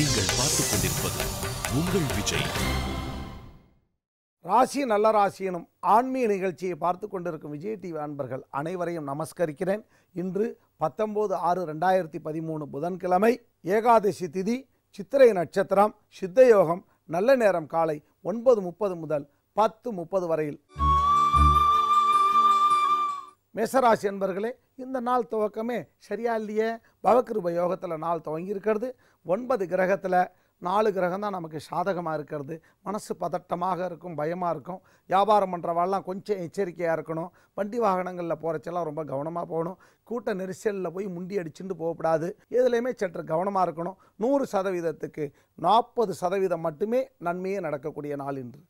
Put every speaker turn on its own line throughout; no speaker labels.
நீங்கள் பார்த்துக் கொண்டிருப்பது உங்கள் விஜய் ராசி நல்ல ராசியனும் ஆன்மீக நிகழ்ச்சியை பார்த்து கொண்டிருக்கும் விஜய் டிவி அன்பர்கள் அனைவரையும் நமஸ்கரிக்கிறேன் இன்று பத்தொம்போது ஆறு ரெண்டாயிரத்தி பதிமூணு புதன்கிழமை ஏகாதசி திதி சித்திரை நட்சத்திரம் சித்த யோகம் நல்ல நேரம் காலை ஒன்பது முப்பது முதல் பத்து முப்பது வரையில் மேசராசி அன்பர்களே இந்த நாள் துவக்கமே சரியா இல்லையே பவக்கிருப யோகத்தில் நாள் துவங்கி இருக்கிறது ஒன்பது கிரகத்தில் நாலு கிரகம் தான் நமக்கு சாதகமாக இருக்கிறது மனசு பதட்டமாக இருக்கும் பயமாக இருக்கும் வியாபாரம் பண்ணுறவாள்லாம் கொஞ்சம் எச்சரிக்கையாக இருக்கணும் வண்டி வாகனங்களில் போகிறச்செல்லாம் ரொம்ப கவனமாக போகணும் கூட்ட நெரிசலில் போய் முண்டி அடிச்சுட்டு போகக்கூடாது எதுலேயுமே சற்று கவனமாக இருக்கணும் நூறு சதவீதத்துக்கு நாற்பது சதவீதம் மட்டுமே நன்மையே நடக்கக்கூடிய நாள் இன்று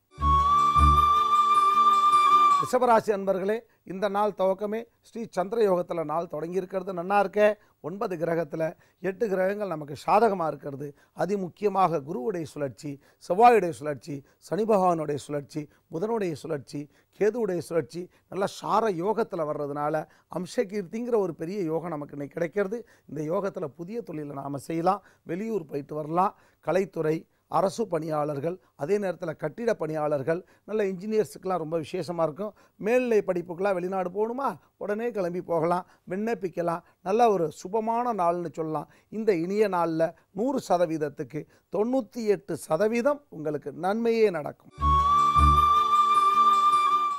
ரிஷபராசி அன்பர்களே இந்த நாள் துவக்கமே ஸ்ரீ சந்திர யோகத்தில் நாள் தொடங்கி இருக்கிறது நன்னா இருக்க ஒன்பது கிரகத்தில் எட்டு கிரகங்கள் நமக்கு சாதகமாக இருக்கிறது அதிமுக்கியமாக குருவுடைய சுழற்சி செவ்வாயுடைய சுழற்சி சனி பகவானுடைய சுழற்சி புதனுடைய சுழற்சி கேதுவுடைய சுழற்சி நல்ல சார யோகத்தில் வர்றதுனால அம்சகீர்த்திங்கிற ஒரு பெரிய யோகம் நமக்கு இன்னைக்கு கிடைக்கிறது இந்த யோகத்தில் புதிய தொழிலை நாம் செய்யலாம் வெளியூர் போயிட்டு வரலாம் கலைத்துறை அரசு பணியாளர்கள் அதே நேரத்தில் கட்டிட பணியாளர்கள் நல்ல இன்ஜினியர்ஸுக்கெலாம் ரொம்ப விசேஷமாக இருக்கும் மேல்நிலை படிப்புக்கெலாம் வெளிநாடு போகணுமா உடனே கிளம்பி போகலாம் விண்ணப்பிக்கலாம் நல்ல ஒரு சுபமான நாள்னு சொல்லலாம் இந்த இனிய நாளில் நூறு சதவீதத்துக்கு தொண்ணூற்றி எட்டு சதவீதம் உங்களுக்கு நன்மையே நடக்கும்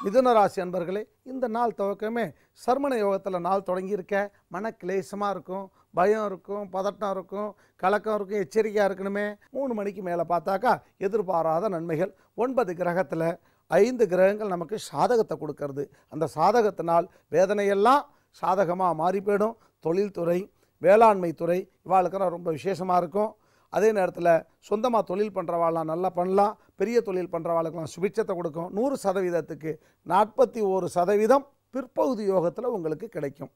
மிதுனராசி அன்பர்களே இந்த நாள் துவக்கமே சர்மண யோகத்தில் நாள் தொடங்கியிருக்க மன கிளேசமாக இருக்கும் பயம் இருக்கும் பதட்டம் இருக்கும் கலக்கம் இருக்கும் எச்சரிக்கையாக இருக்கணுமே மூணு மணிக்கு மேலே பார்த்தாக்கா எதிர்பாராத நன்மைகள் ஒன்பது கிரகத்தில் ஐந்து கிரகங்கள் நமக்கு சாதகத்தை கொடுக்கறது அந்த சாதகத்தினால் வேதனையெல்லாம் சாதகமாக மாறி போயிடும் தொழில்துறை வேளாண்மை துறை இவாளுக்கெல்லாம் ரொம்ப விசேஷமாக இருக்கும் அதே நேரத்தில் சொந்தமாக தொழில் பண்ணுறவாள்லாம் நல்லா பண்ணலாம் பெரிய தொழில் பண்ணுறவாளுக்கெல்லாம் சுபிட்சத்தை கொடுக்கும் நூறு சதவீதத்துக்கு நாற்பத்தி ஒரு சதவீதம் பிற்பகுதி யோகத்தில் உங்களுக்கு கிடைக்கும்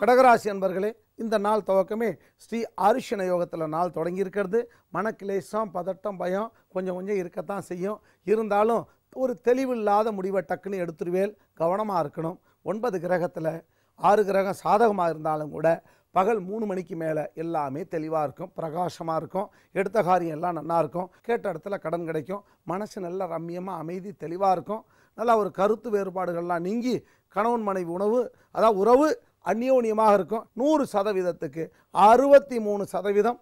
கடகராசி அன்பர்களே இந்த நாள் துவக்கமே ஸ்ரீ அரிஷண யோகத்தில் நாள் தொடங்கியிருக்கிறது மனக்கிலேசம் பதட்டம் பயம் கொஞ்சம் கொஞ்சம் இருக்கத்தான் செய்யும் இருந்தாலும் ஒரு தெளிவில்லாத முடிவை டக்குன்னு எடுத்துருவேல் கவனமாக இருக்கணும் ஒன்பது கிரகத்தில் ஆறு கிரகம் சாதகமாக இருந்தாலும் கூட பகல் மூணு மணிக்கு மேலே எல்லாமே தெளிவாக இருக்கும் பிரகாசமாக இருக்கும் எடுத்த காரியம் எல்லாம் நல்லா இருக்கும் கேட்ட இடத்துல கடன் கிடைக்கும் மனசு நல்ல ரம்மியமாக அமைதி தெளிவாக இருக்கும் நல்லா ஒரு கருத்து வேறுபாடுகள்லாம் நீங்கி கணவன் மனைவி உணவு அதாவது உறவு அந்யோன்யமாக இருக்கும் நூறு சதவீதத்துக்கு அறுபத்தி மூணு சதவீதம்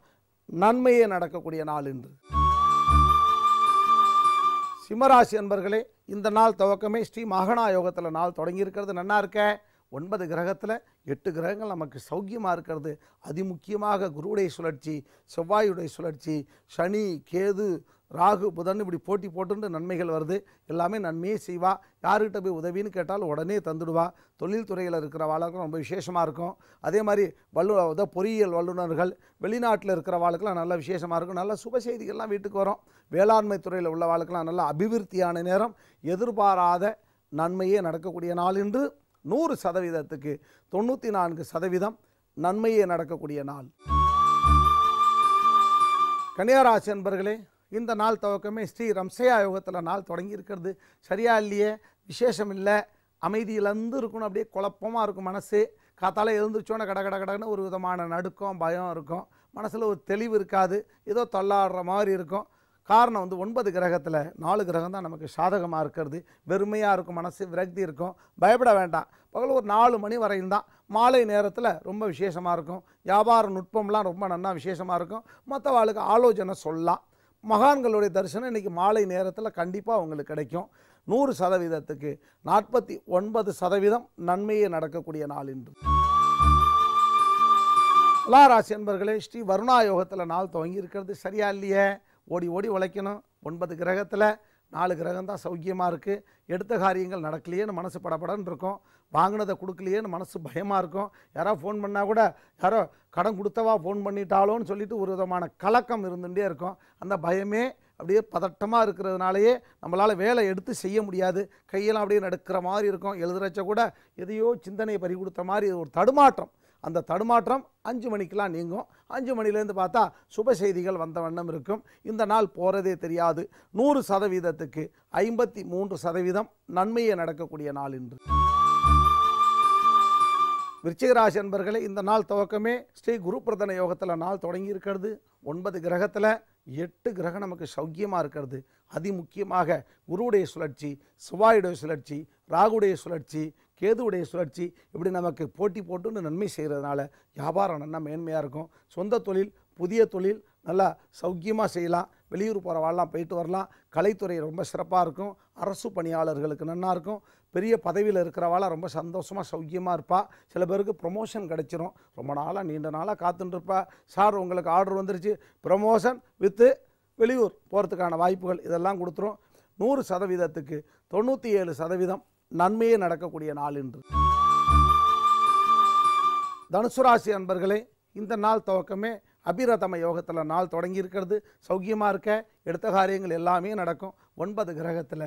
நன்மையே நடக்கக்கூடிய நாள் என்று சிம்மராசி அன்பர்களே இந்த நாள் துவக்கமே ஸ்ரீ மகனா யோகத்தில் நாள் தொடங்கியிருக்கிறது நன்னா இருக்கேன் ஒன்பது கிரகத்தில் எட்டு கிரகங்கள் நமக்கு சௌக்கியமாக இருக்கிறது அதிமுக்கியமாக குருவுடைய சுழற்சி செவ்வாயுடைய சுழற்சி சனி கேது ராகு புதன் இப்படி போட்டி போட்டு நன்மைகள் வருது எல்லாமே நன்மையே செய்வா யாருக்கிட்ட போய் உதவின்னு கேட்டால் உடனே தந்துடுவா தொழில்துறையில் இருக்கிற வாழக்கும் ரொம்ப விசேஷமாக இருக்கும் அதே மாதிரி வல்லு அதாவது பொறியியல் வல்லுநர்கள் வெளிநாட்டில் இருக்கிற வாளுக்கெல்லாம் நல்லா விசேஷமாக இருக்கும் நல்ல சுப செய்திகள்லாம் வீட்டுக்கு வரும் வேளாண்மை துறையில் உள்ள வாளுக்கெல்லாம் நல்லா அபிவிருத்தியான நேரம் எதிர்பாராத நன்மையே நடக்கக்கூடிய நாள் என்று நூறு சதவீதத்துக்கு தொண்ணூற்றி நான்கு சதவீதம் நன்மையே நடக்கக்கூடிய நாள் கன்னியாராசி அன்பர்களே இந்த நாள் துவக்கமே ஸ்ரீ ரம்சையா யோகத்தில் நாள் தொடங்கி இருக்கிறது சரியா இல்லையே விசேஷம் இல்லை அமைதியிலேருந்து இருக்கணும் அப்படியே குழப்பமாக இருக்கும் மனசு காத்தால எழுந்துருச்சோன்னே கட கட கடன்னு ஒரு விதமான நடுக்கம் பயம் இருக்கும் மனசில் ஒரு தெளிவு இருக்காது ஏதோ தள்ளாடுற மாதிரி இருக்கும் காரணம் வந்து ஒன்பது கிரகத்தில் நாலு கிரகம் தான் நமக்கு சாதகமாக இருக்கிறது வெறுமையாக இருக்கும் மனசு விரக்தி இருக்கும் பயப்பட வேண்டாம் பகல் ஒரு நாலு மணி வரையும் தான் மாலை நேரத்தில் ரொம்ப விசேஷமாக இருக்கும் வியாபார நுட்பம்லாம் ரொம்ப நன்னா விசேஷமாக இருக்கும் மற்ற வாளுக்கு ஆலோசனை சொல்லலாம் மகான்களுடைய தரிசனம் இன்றைக்கி மாலை நேரத்தில் கண்டிப்பாக அவங்களுக்கு கிடைக்கும் நூறு சதவீதத்துக்கு நாற்பத்தி ஒன்பது சதவீதம் நன்மையே நடக்கக்கூடிய நாள் என்று துலாராசி என்பர்களே ஸ்ரீ வருணா யோகத்தில் நாள் துவங்கி இருக்கிறது சரியா இல்லையே ஓடி ஓடி உழைக்கணும் ஒன்பது கிரகத்தில் நாலு கிரகம் தான் சௌக்கியமாக இருக்குது எடுத்த காரியங்கள் நடக்கலையேன்னு மனசு படப்படன்னு இருக்கும் வாங்கினதை கொடுக்கலையேன்னு மனசு பயமாக இருக்கும் யாரோ ஃபோன் பண்ணால் கூட யாரோ கடன் கொடுத்தவா ஃபோன் பண்ணிட்டாலோன்னு சொல்லிட்டு ஒரு விதமான கலக்கம் இருந்துகிட்டே இருக்கும் அந்த பயமே அப்படியே பதட்டமாக இருக்கிறதுனாலயே நம்மளால் வேலை எடுத்து செய்ய முடியாது கையெல்லாம் அப்படியே நடக்கிற மாதிரி இருக்கும் எழுதுறச்ச கூட எதையோ சிந்தனையை பறி கொடுத்த மாதிரி ஒரு தடுமாற்றம் அந்த தடுமாற்றம் அஞ்சு மணிக்கெலாம் நீங்கும் அஞ்சு மணிலேருந்து பார்த்தா சுப செய்திகள் வந்த வண்ணம் இருக்கும் இந்த நாள் போகிறதே தெரியாது நூறு சதவீதத்துக்கு ஐம்பத்தி மூன்று சதவீதம் நன்மையை நடக்கக்கூடிய நாள் என்று விருச்சிகராசி அன்பர்களே இந்த நாள் துவக்கமே ஸ்ரீ குரு பிரதன யோகத்தில் நாள் தொடங்கி இருக்கிறது ஒன்பது கிரகத்தில் எட்டு கிரகம் நமக்கு சௌக்கியமாக இருக்கிறது அதிமுக்கியமாக குருவுடைய சுழற்சி சிவாயுடைய சுழற்சி ராகுடைய சுழற்சி கேதுவுடைய சுழற்சி இப்படி நமக்கு போட்டி போட்டுன்னு நன்மை செய்கிறதுனால வியாபாரம் நல்லா மேன்மையாக இருக்கும் சொந்த தொழில் புதிய தொழில் நல்லா சௌக்கியமாக செய்யலாம் வெளியூர் போகிற போயிட்டு வரலாம் கலைத்துறை ரொம்ப சிறப்பாக இருக்கும் அரசு பணியாளர்களுக்கு நன்னாக இருக்கும் பெரிய பதவியில் இருக்கிறவாளாம் ரொம்ப சந்தோஷமாக சௌக்கியமாக இருப்பாள் சில பேருக்கு ப்ரொமோஷன் கிடச்சிரும் ரொம்ப நாளாக நீண்ட நாளாக காத்துட்டுருப்பா சார் உங்களுக்கு ஆர்டர் வந்துருச்சு ப்ரொமோஷன் வித்து வெளியூர் போகிறதுக்கான வாய்ப்புகள் இதெல்லாம் கொடுத்துரும் நூறு சதவீதத்துக்கு தொண்ணூற்றி ஏழு சதவீதம் நன்மையே நடக்கக்கூடிய நாள் என்று தனுசு ராசி அன்பர்களே இந்த நாள் துவக்கமே அபிரதம யோகத்தில் நாள் தொடங்கி இருக்கிறது சௌக்கியமாக இருக்க எடுத்த காரியங்கள் எல்லாமே நடக்கும் ஒன்பது கிரகத்தில்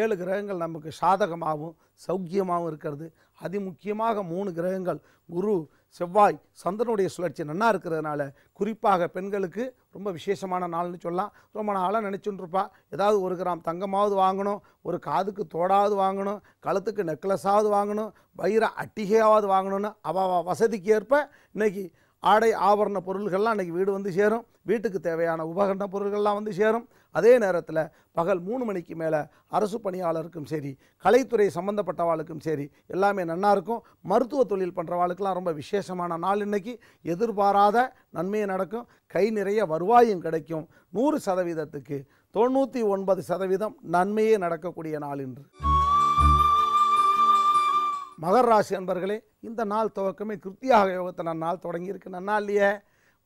ஏழு கிரகங்கள் நமக்கு சாதகமாகவும் சௌக்கியமாகவும் இருக்கிறது அதிமுக்கியமாக மூணு கிரகங்கள் குரு செவ்வாய் சந்திரனுடைய சுழற்சி நன்னாக இருக்கிறதுனால குறிப்பாக பெண்களுக்கு ரொம்ப விசேஷமான நாள்னு சொல்லலாம் ரொம்ப நாளாக நினச்சுன்ட்ருப்பா ஏதாவது ஒரு கிராம் தங்கமாவது வாங்கணும் ஒரு காதுக்கு தோடாவது வாங்கணும் கழுத்துக்கு நெக்லஸாவது வாங்கணும் வயிறு அட்டிகையாவது வாங்கணும்னு அவ வசதிக்கு ஏற்ப இன்றைக்கி ஆடை ஆபரண பொருள்கள்லாம் அன்றைக்கி வீடு வந்து சேரும் வீட்டுக்கு தேவையான உபகரண பொருள்கள்லாம் வந்து சேரும் அதே நேரத்தில் பகல் மூணு மணிக்கு மேலே அரசு பணியாளருக்கும் சரி கலைத்துறை சம்மந்தப்பட்டவாளுக்கும் சரி எல்லாமே நன்னா இருக்கும் மருத்துவ தொழில் பண்ணுறவாளுக்கெல்லாம் ரொம்ப விசேஷமான நாள் இன்றைக்கி எதிர்பாராத நன்மையும் நடக்கும் கை நிறைய வருவாயும் கிடைக்கும் நூறு சதவீதத்துக்கு தொண்ணூற்றி ஒன்பது சதவீதம் நன்மையே நடக்கக்கூடிய நாள் இன்று மகர் ராசி அன்பர்களே இந்த நாள் துவக்கமே கிருத்தியாக யோகத்தை நான் நாள் தொடங்கியிருக்கு நன்னா இல்லையே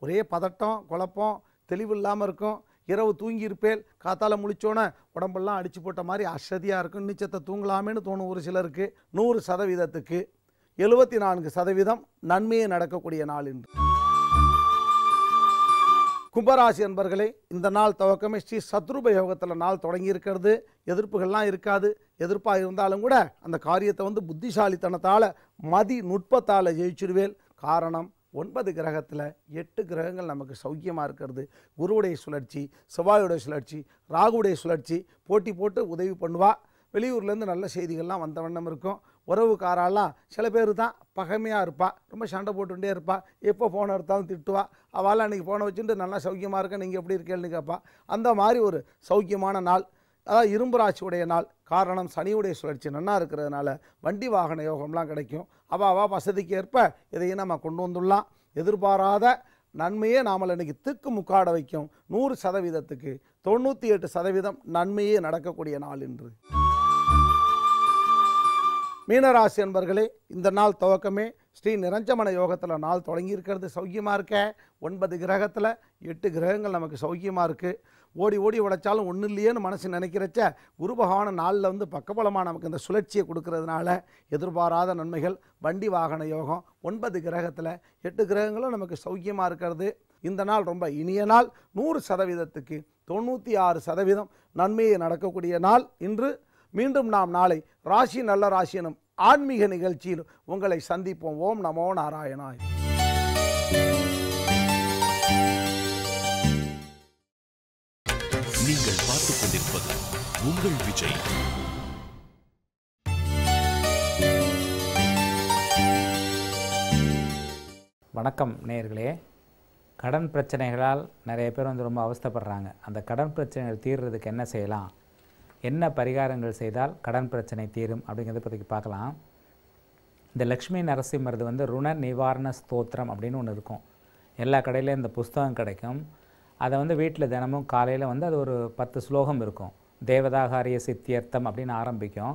ஒரே பதட்டம் குழப்பம் தெளிவு இல்லாமல் இருக்கும் இரவு இருப்பேல் காத்தால் முழிச்சோன்னே உடம்பெல்லாம் அடிச்சு போட்ட மாதிரி அசதியாக இருக்கும் நிச்சத்தை தூங்கலாமேனு தோணும் ஒரு சிலருக்கு நூறு சதவீதத்துக்கு எழுபத்தி நான்கு சதவீதம் நன்மையே நடக்கக்கூடிய நாள் என்று கும்பராசி அன்பர்களே இந்த நாள் துவக்கமே ஸ்ரீ சத்ருப யோகத்தில் நாள் தொடங்கி இருக்கிறது எதிர்ப்புகள்லாம் இருக்காது எதிர்ப்பாக இருந்தாலும் கூட அந்த காரியத்தை வந்து புத்திசாலித்தனத்தால் மதி நுட்பத்தால் ஜெயிச்சிருவேல் காரணம் ஒன்பது கிரகத்தில் எட்டு கிரகங்கள் நமக்கு சௌக்கியமாக இருக்கிறது குருவுடைய சுழற்சி செவ்வாயுடைய சுழற்சி ராகுடைய சுழற்சி போட்டி போட்டு உதவி பண்ணுவா வெளியூர்லேருந்து நல்ல செய்திகள்லாம் வந்த வண்ணம் இருக்கும் உறவுக்காரெல்லாம் சில பேர் தான் பகமையாக இருப்பாள் ரொம்ப சண்டை போட்டுகிட்டே இருப்பாள் எப்போ ஃபோனை எடுத்தாலும் திட்டுவா அவளால் அன்றைக்கி ஃபோனை வச்சுட்டு நல்லா சௌக்கியமாக இருக்க நீங்கள் எப்படி இருக்கேன்னு கேட்பா அந்த மாதிரி ஒரு சௌக்கியமான நாள் அதாவது இரும்பு ராசியுடைய நாள் காரணம் சனியுடைய சுழற்சி நன்னா இருக்கிறதுனால வண்டி வாகன யோகம்லாம் கிடைக்கும் அவள் அவள் வசதிக்கு ஏற்ப இதையும் நம்ம கொண்டு வந்துடலாம் எதிர்பாராத நன்மையே நாமளை இன்றைக்கி திக்கு முக்காட வைக்கும் நூறு சதவீதத்துக்கு தொண்ணூற்றி எட்டு சதவீதம் நன்மையே நடக்கக்கூடிய நாள் என்று மீனராசி அன்பர்களே இந்த நாள் துவக்கமே ஸ்ரீ நிரஞ்சமன யோகத்தில் நாள் தொடங்கி இருக்கிறது சௌக்கியமாக இருக்க ஒன்பது கிரகத்தில் எட்டு கிரகங்கள் நமக்கு சௌக்கியமாக இருக்குது ஓடி ஓடி உழைச்சாலும் ஒன்றும் இல்லையேன்னு மனசு நினைக்கிறச்ச பகவான நாளில் வந்து பக்கபலமாக நமக்கு இந்த சுழற்சியை கொடுக்கறதுனால எதிர்பாராத நன்மைகள் வண்டி வாகன யோகம் ஒன்பது கிரகத்தில் எட்டு கிரகங்களும் நமக்கு சௌக்கியமாக இருக்கிறது இந்த நாள் ரொம்ப இனிய நாள் நூறு சதவீதத்துக்கு தொண்ணூற்றி ஆறு சதவீதம் நன்மையை நடக்கக்கூடிய நாள் இன்று மீண்டும் நாம் நாளை ராசி நல்ல ராசினும் ஆன்மீக நிகழ்ச்சியில் உங்களை சந்திப்போம் ஓம் நமோ நாராயணாய் நீங்கள் பார்த்துக்
வணக்கம் நேர்களே கடன் பிரச்சனைகளால் நிறைய பேர் வந்து ரொம்ப அவஸ்தப்படுறாங்க அந்த கடன் பிரச்சனைகள் தீர்றதுக்கு என்ன செய்யலாம் என்ன பரிகாரங்கள் செய்தால் கடன் பிரச்சனை தீரும் அப்படிங்கிறத பற்றி பார்க்கலாம் இந்த லக்ஷ்மி நரசிம்மரது வந்து ருண நிவாரண ஸ்தோத்திரம் அப்படின்னு ஒன்று இருக்கும் எல்லா கடையிலையும் இந்த புஸ்தகம் கிடைக்கும் அதை வந்து வீட்டில் தினமும் காலையில் வந்து அது ஒரு பத்து ஸ்லோகம் இருக்கும் தேவதாகாரிய சித்தியர்த்தம் அப்படின்னு ஆரம்பிக்கும்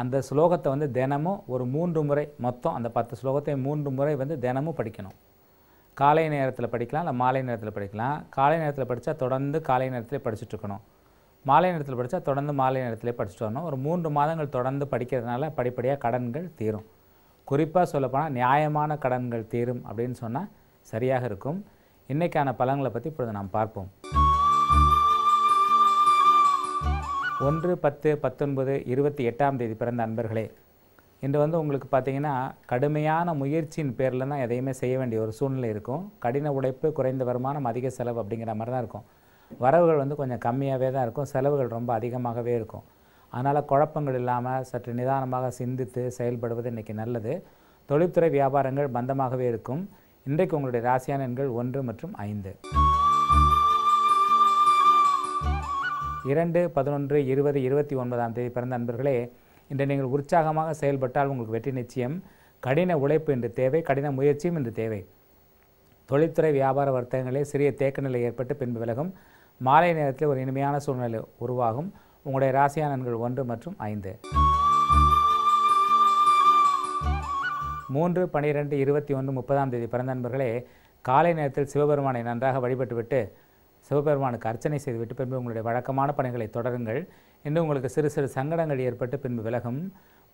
அந்த ஸ்லோகத்தை வந்து தினமும் ஒரு மூன்று முறை மொத்தம் அந்த பத்து ஸ்லோகத்தை மூன்று முறை வந்து தினமும் படிக்கணும் காலை நேரத்தில் படிக்கலாம் இல்லை மாலை நேரத்தில் படிக்கலாம் காலை நேரத்தில் படித்தா தொடர்ந்து காலை நேரத்தில் இருக்கணும் மாலை நேரத்தில் படித்தா தொடர்ந்து மாலை நேரத்திலே படிச்சுட்டு வரணும் ஒரு மூன்று மாதங்கள் தொடர்ந்து படிக்கிறதுனால படிப்படியாக கடன்கள் தீரும் குறிப்பாக சொல்லப்போனால் நியாயமான கடன்கள் தீரும் அப்படின்னு சொன்னால் சரியாக இருக்கும் இன்றைக்கான பலன்களை பற்றி இப்பொழுது நாம் பார்ப்போம் ஒன்று பத்து பத்தொன்பது இருபத்தி எட்டாம் தேதி பிறந்த அன்பர்களே இன்று வந்து உங்களுக்கு பார்த்திங்கன்னா கடுமையான முயற்சியின் பேரில் தான் எதையுமே செய்ய வேண்டிய ஒரு சூழ்நிலை இருக்கும் கடின உழைப்பு குறைந்த வருமானம் அதிக செலவு அப்படிங்கிற மாதிரி தான் இருக்கும் வரவுகள் வந்து கொஞ்சம் கம்மியாகவே தான் இருக்கும் செலவுகள் ரொம்ப அதிகமாகவே இருக்கும் அதனால் குழப்பங்கள் இல்லாமல் சற்று நிதானமாக சிந்தித்து செயல்படுவது இன்றைக்கி நல்லது தொழில்துறை வியாபாரங்கள் பந்தமாகவே இருக்கும் இன்றைக்கு உங்களுடைய ராசியான எண்கள் ஒன்று மற்றும் ஐந்து இரண்டு பதினொன்று இருபது இருபத்தி ஒன்பதாம் தேதி பிறந்த நண்பர்களே இன்று நீங்கள் உற்சாகமாக செயல்பட்டால் உங்களுக்கு வெற்றி நிச்சயம் கடின உழைப்பு என்று தேவை கடின முயற்சியும் இன்று தேவை தொழில்துறை வியாபார வர்த்தகங்களே சிறிய தேக்க நிலை ஏற்பட்டு பின்பு விலகும் மாலை நேரத்தில் ஒரு இனிமையான சூழ்நிலை உருவாகும் உங்களுடைய ராசியான ஒன்று மற்றும் ஐந்து மூன்று பனிரெண்டு இருபத்தி ஒன்று முப்பதாம் தேதி பிறந்த நண்பர்களே காலை நேரத்தில் சிவபெருமானை நன்றாக வழிபட்டுவிட்டு சிவபெருமானுக்கு அர்ச்சனை செய்துவிட்டு பின்பு உங்களுடைய வழக்கமான பணிகளை தொடருங்கள் இன்னும் உங்களுக்கு சிறு சிறு சங்கடங்கள் ஏற்பட்டு பின்பு விலகும்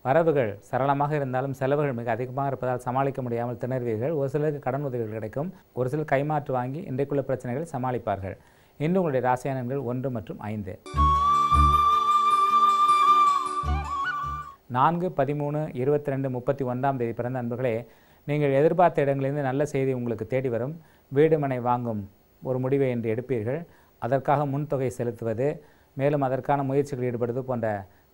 வரவுகள் சரளமாக இருந்தாலும் செலவுகள் மிக அதிகமாக இருப்பதால் சமாளிக்க முடியாமல் திணறுவீர்கள் ஒரு சிலருக்கு கடன் உதவிகள் கிடைக்கும் ஒரு சிலர் கைமாற்று வாங்கி இன்றைக்குள்ள பிரச்சனைகளை சமாளிப்பார்கள் இன்று உங்களுடைய ராசியானங்கள் ஒன்று மற்றும் ஐந்து நான்கு பதிமூணு இருபத்தி ரெண்டு முப்பத்தி ஒன்றாம் தேதி பிறந்த அன்புகளே நீங்கள் எதிர்பார்த்த இடங்களிலிருந்து நல்ல செய்தி உங்களுக்கு தேடி வரும் வீடு மனை வாங்கும் ஒரு முடிவை என்று எடுப்பீர்கள் அதற்காக முன்தொகை செலுத்துவது மேலும் அதற்கான முயற்சிகள் ஈடுபடுவது போன்ற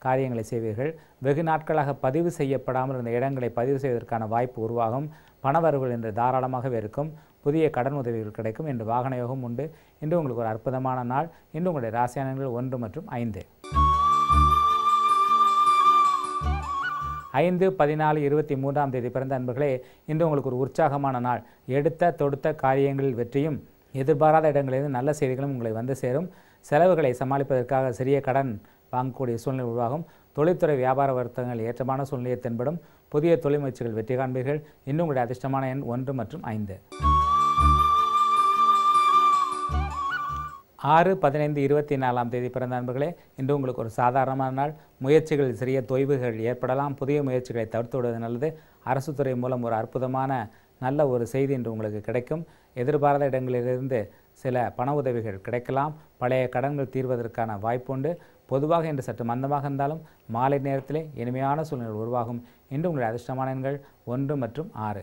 காரியங்களை செய்வீர்கள் வெகு நாட்களாக பதிவு செய்யப்படாமல் இருந்த இடங்களை பதிவு செய்வதற்கான வாய்ப்பு உருவாகும் பணவரவுகள் என்று தாராளமாகவே இருக்கும் புதிய கடன் உதவிகள் கிடைக்கும் என்று வாகன யோகம் உண்டு இன்று உங்களுக்கு ஒரு அற்புதமான நாள் இன்று உங்களுடைய ராசியானங்கள் ஒன்று மற்றும் ஐந்து ஐந்து பதினாலு இருபத்தி மூன்றாம் தேதி பிறந்த அன்புகளே இன்று உங்களுக்கு ஒரு உற்சாகமான நாள் எடுத்த தொடுத்த காரியங்களில் வெற்றியும் எதிர்பாராத இடங்களிலிருந்து நல்ல செய்திகளும் உங்களை வந்து சேரும் செலவுகளை சமாளிப்பதற்காக சிறிய கடன் வாங்கக்கூடிய சூழ்நிலை உருவாகும் தொழில்துறை வியாபார வர்த்தகங்கள் ஏற்றமான சூழ்நிலையை தென்படும் புதிய தொழில் முயற்சிகள் வெற்றி காண்பீர்கள் இன்னும் உங்களுடைய அதிர்ஷ்டமான எண் ஒன்று மற்றும் ஐந்து ஆறு பதினைந்து இருபத்தி நாலாம் தேதி பிறந்த அன்பர்களே இன்று உங்களுக்கு ஒரு சாதாரணமான நாள் முயற்சிகள் சிறிய தொய்வுகள் ஏற்படலாம் புதிய முயற்சிகளை தவிர்த்து விடுவது நல்லது அரசு துறை மூலம் ஒரு அற்புதமான நல்ல ஒரு செய்தி இன்று உங்களுக்கு கிடைக்கும் எதிர்பாராத இடங்களிலிருந்து சில பண உதவிகள் கிடைக்கலாம் பழைய கடன்கள் தீர்வதற்கான வாய்ப்புண்டு பொதுவாக இன்று சற்று மந்தமாக இருந்தாலும் மாலை நேரத்திலே இனிமையான சூழ்நிலை உருவாகும் இன்று உங்களுடைய அதிர்ஷ்டமான எண்கள் ஒன்று மற்றும் ஆறு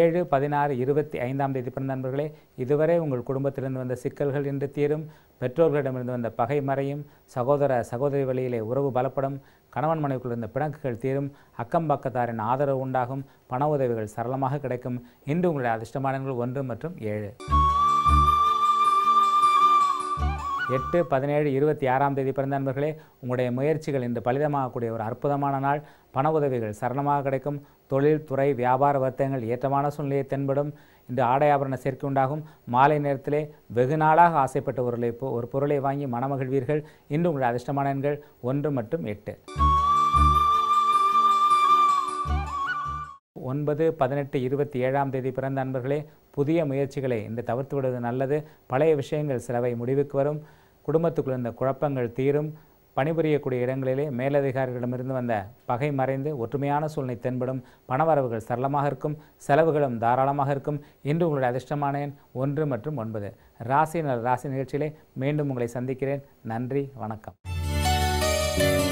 ஏழு பதினாறு இருபத்தி ஐந்தாம் தேதி பிறந்த நண்பர்களே இதுவரை உங்கள் குடும்பத்திலிருந்து வந்த சிக்கல்கள் இன்று தீரும் பெற்றோர்களிடமிருந்து வந்த பகை மறையும் சகோதர சகோதரி வழியிலே உறவு பலப்படும் கணவன் மனைவிக்குள் இருந்த பிணக்குகள் தீரும் அக்கம் பக்கத்தாரின் ஆதரவு உண்டாகும் பண உதவிகள் சரளமாக கிடைக்கும் இன்று உங்களுடைய அதிர்ஷ்டமானங்கள் ஒன்று மற்றும் ஏழு எட்டு பதினேழு இருபத்தி ஆறாம் தேதி பிறந்த நண்பர்களே உங்களுடைய முயற்சிகள் இன்று பலிதமாகக்கூடிய ஒரு அற்புதமான நாள் பண உதவிகள் சரணமாக கிடைக்கும் தொழில் துறை வியாபார வர்த்தகங்கள் ஏற்றமான சூழ்நிலையை தென்படும் இந்த ஆடை ஆபரண சேர்க்கை உண்டாகும் மாலை நேரத்திலே வெகு நாளாக ஆசைப்பட்ட ஒரு ஒரு பொருளை வாங்கி மனமகிழ்வீர்கள் இன்று உங்கள் அதிர்ஷ்டமான எண்கள் ஒன்று மற்றும் எட்டு ஒன்பது பதினெட்டு இருபத்தி ஏழாம் தேதி பிறந்த நண்பர்களே புதிய முயற்சிகளை இந்த தவிர்த்து விடுவது நல்லது பழைய விஷயங்கள் சிலவை முடிவுக்கு வரும் குடும்பத்துக்குள் இருந்த குழப்பங்கள் தீரும் பணிபுரியக்கூடிய இடங்களிலே மேலதிகாரிகளிடமிருந்து வந்த பகை மறைந்து ஒற்றுமையான சூழ்நிலை தென்படும் பணவரவுகள் சரளமாக இருக்கும் செலவுகளும் தாராளமாக இருக்கும் இன்று உங்களுடைய அதிர்ஷ்டமான ஒன்று மற்றும் ஒன்பது ராசி ராசி நிகழ்ச்சியிலே மீண்டும் உங்களை சந்திக்கிறேன் நன்றி வணக்கம்